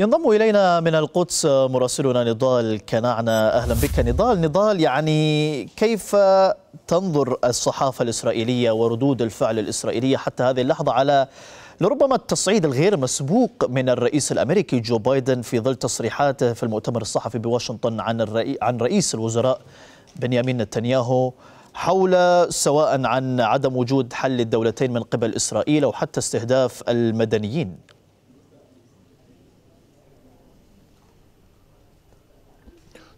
ينضم إلينا من القدس مراسلنا نضال كنعنا أهلا بك نضال نضال يعني كيف تنظر الصحافة الإسرائيلية وردود الفعل الإسرائيلية حتى هذه اللحظة على لربما التصعيد الغير مسبوق من الرئيس الأمريكي جو بايدن في ظل تصريحاته في المؤتمر الصحفي بواشنطن عن, الرئي عن رئيس الوزراء بنيامين نتنياهو حول سواء عن عدم وجود حل الدولتين من قبل إسرائيل أو حتى استهداف المدنيين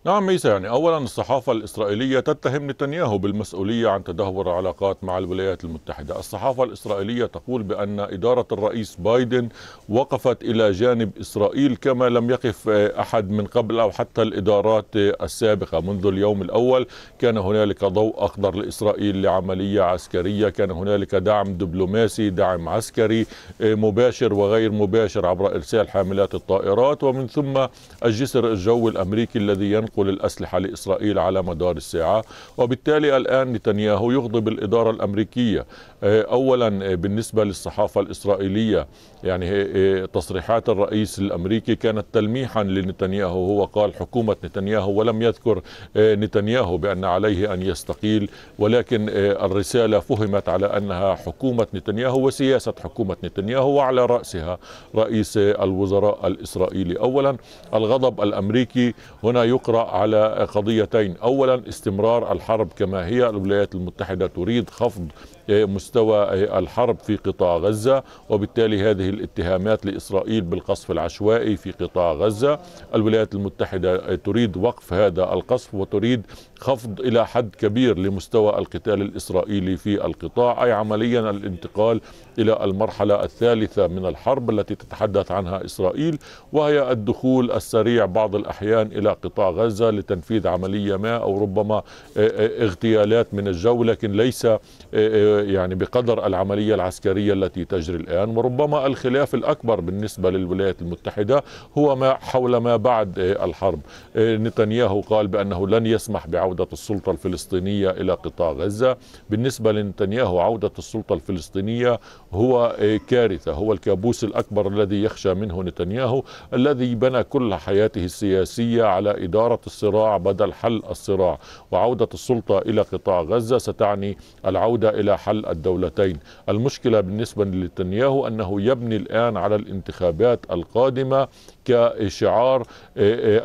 نعم ميسا يعني أولا الصحافة الإسرائيلية تتهم نتنياهو بالمسؤولية عن تدهور العلاقات مع الولايات المتحدة الصحافة الإسرائيلية تقول بأن إدارة الرئيس بايدن وقفت إلى جانب إسرائيل كما لم يقف أحد من قبل أو حتى الإدارات السابقة منذ اليوم الأول كان هنالك ضوء أخضر لإسرائيل لعملية عسكرية كان هنالك دعم دبلوماسي دعم عسكري مباشر وغير مباشر عبر إرسال حاملات الطائرات ومن ثم الجسر الجوي الأمريكي الذي ينقل نقل الأسلحة لإسرائيل على مدار الساعة وبالتالي الآن نتنياهو يغضب الإدارة الأمريكية آه، أولا آه، بالنسبة للصحافة الإسرائيلية يعني آه، تصريحات الرئيس الأمريكي كانت تلميحا لنتنياهو هو قال حكومة نتنياهو ولم يذكر نتنياهو بأن عليه أن يستقيل ولكن الرسالة فهمت على أنها حكومة نتنياهو وسياسة حكومة نتنياهو وعلى رأسها رئيس الوزراء الإسرائيلي أولا الغضب الأمريكي هنا يقرأ على قضيتين أولا استمرار الحرب كما هي الولايات المتحدة تريد خفض آه، مستوى آه، الحرب في قطاع غزة وبالتالي هذه الاتهامات لإسرائيل بالقصف العشوائي في قطاع غزة الولايات المتحدة آه، تريد وقف هذا القصف وتريد خفض إلى حد كبير لمستوى القتال الإسرائيلي في القطاع أي عمليا الانتقال إلى المرحلة الثالثة من الحرب التي تتحدث عنها إسرائيل وهي الدخول السريع بعض الأحيان إلى قطاع غزة لتنفيذ عملية ما أو ربما آه، آه، اغتيالات من الجو لكن ليس آه، يعني بقدر العملية العسكرية التي تجري الآن وربما الخلاف الأكبر بالنسبة للولايات المتحدة هو ما حول ما بعد الحرب نتنياهو قال بأنه لن يسمح بعودة عودة السلطة الفلسطينية إلى قطاع غزة بالنسبة لنتنياهو عودة السلطة الفلسطينية هو آه، كارثة هو الكابوس الأكبر الذي يخشى منه نتنياهو الذي بنى كل حياته السياسية على إدارة الصراع بدل حل الصراع وعودة السلطة إلى قطاع غزة ستعني العودة إلى حل الدولتين المشكلة بالنسبة لنتنياهو أنه يبني الآن على الانتخابات القادمة كشعار آه،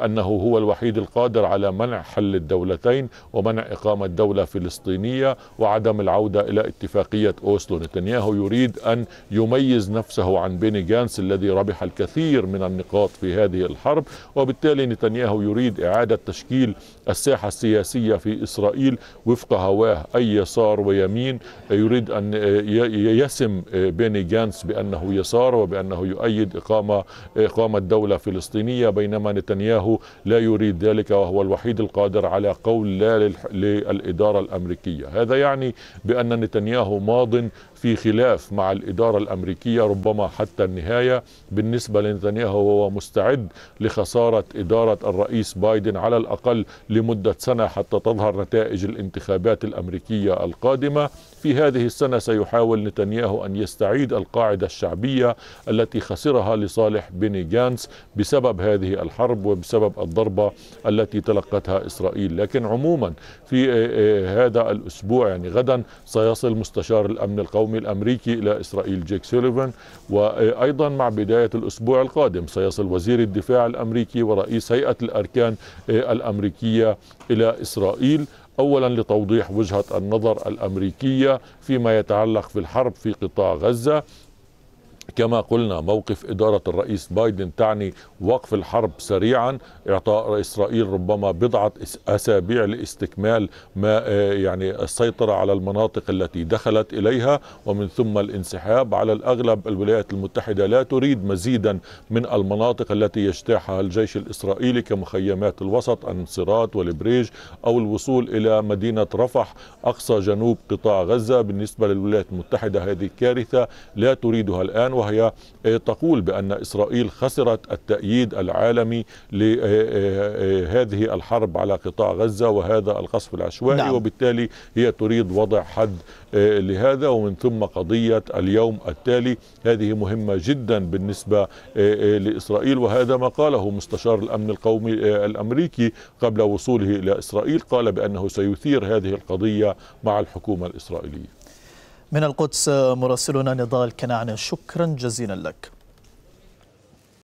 آه، أنه هو الوحيد القادر على منع حل الدولتين الطرفين ومنع إقامة دولة فلسطينية وعدم العودة إلى اتفاقية أوسلو نتنياهو يريد أن يميز نفسه عن بيني جانس الذي ربح الكثير من النقاط في هذه الحرب وبالتالي نتنياهو يريد إعادة تشكيل الساحة السياسية في إسرائيل وفق هواه أي يسار ويمين يريد أن يسم بيني جانس بأنه يسار وبأنه يؤيد إقامة, إقامة دولة فلسطينية بينما نتنياهو لا يريد ذلك وهو الوحيد القادر على قول لا للإدارة الأمريكية هذا يعني بأن نتنياهو ماض في خلاف مع الإدارة الأمريكية ربما حتى النهاية بالنسبة لنتنياهو وهو مستعد لخسارة إدارة الرئيس بايدن على الأقل لمدة سنة حتى تظهر نتائج الانتخابات الأمريكية القادمة في هذه السنة سيحاول نتنياهو أن يستعيد القاعدة الشعبية التي خسرها لصالح بيني جانس بسبب هذه الحرب وبسبب الضربة التي تلقتها إسرائيل لكن عموما في آه، آه، هذا الأسبوع يعني غدا سيصل مستشار الأمن القومي القومي الأمريكي إلى إسرائيل جيك سوليفان وأيضا مع بداية الأسبوع القادم سيصل وزير الدفاع الأمريكي ورئيس هيئة الأركان الأمريكية إلى إسرائيل اولا لتوضيح وجهه النظر الامريكيه فيما يتعلق في الحرب في قطاع غزه كما قلنا موقف إدارة الرئيس بايدن تعني وقف الحرب سريعا إعطاء إسرائيل ربما بضعة أسابيع لاستكمال ما آه، يعني السيطرة على المناطق التي دخلت إليها ومن ثم الانسحاب على الأغلب الولايات المتحدة لا تريد مزيدا من المناطق التي يجتاحها الجيش الإسرائيلي كمخيمات الوسط أنصرات والبريج أو الوصول إلى مدينة رفح أقصى جنوب قطاع غزة بالنسبة للولايات المتحدة هذه كارثة لا تريدها الآن وهي آه، تقول بأن إسرائيل خسرت التأييد العالمي لهذه آه، آه، الحرب على قطاع غزة وهذا القصف العشوائي نعم. وبالتالي هي تريد وضع حد لهذا ومن ثم قضية اليوم التالي هذه مهمة جدا بالنسبة لإسرائيل وهذا ما قاله مستشار الأمن القومي الأمريكي قبل وصوله إلى إسرائيل قال بأنه سيثير هذه القضية مع الحكومة الإسرائيلية من القدس مراسلنا نضال كنعان شكرا جزيلا لك